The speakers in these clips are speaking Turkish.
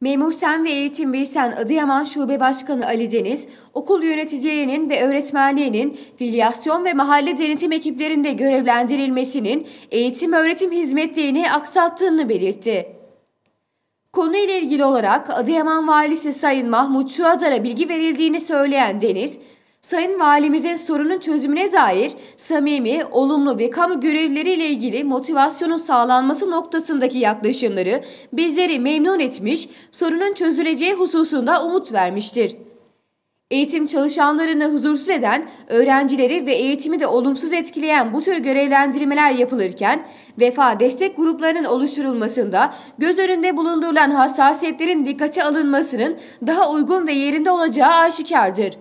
Memur Sen ve Eğitim Bilsen Adıyaman Şube Başkanı Ali Deniz, okul yöneticilerinin ve öğretmenliğinin filyasyon ve mahalle denetim ekiplerinde görevlendirilmesinin eğitim öğretim hizmetlerini aksattığını belirtti. Konuyla ilgili olarak Adıyaman Valisi Sayın Mahmut Çuadar'a bilgi verildiğini söyleyen Deniz, Sayın Valimizin sorunun çözümüne dair samimi, olumlu ve kamu görevleriyle ilgili motivasyonun sağlanması noktasındaki yaklaşımları bizleri memnun etmiş, sorunun çözüleceği hususunda umut vermiştir. Eğitim çalışanlarını huzursuz eden, öğrencileri ve eğitimi de olumsuz etkileyen bu tür görevlendirmeler yapılırken, vefa destek gruplarının oluşturulmasında göz önünde bulundurulan hassasiyetlerin dikkate alınmasının daha uygun ve yerinde olacağı aşikardır.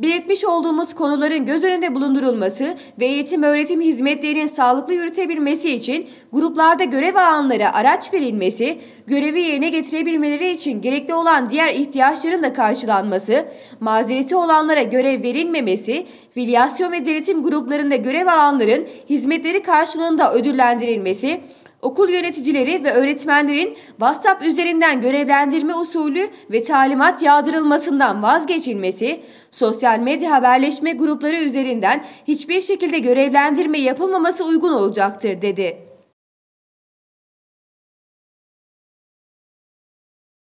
Belirtmiş olduğumuz konuların göz önünde bulundurulması ve eğitim öğretim hizmetlerinin sağlıklı yürütebilmesi için gruplarda görev alanlara araç verilmesi, görevi yerine getirebilmeleri için gerekli olan diğer ihtiyaçların da karşılanması, mazereti olanlara görev verilmemesi, filyasyon ve denetim gruplarında görev alanların hizmetleri karşılığında ödüllendirilmesi, okul yöneticileri ve öğretmenlerin WhatsApp üzerinden görevlendirme usulü ve talimat yağdırılmasından vazgeçilmesi, sosyal medya haberleşme grupları üzerinden hiçbir şekilde görevlendirme yapılmaması uygun olacaktır dedi.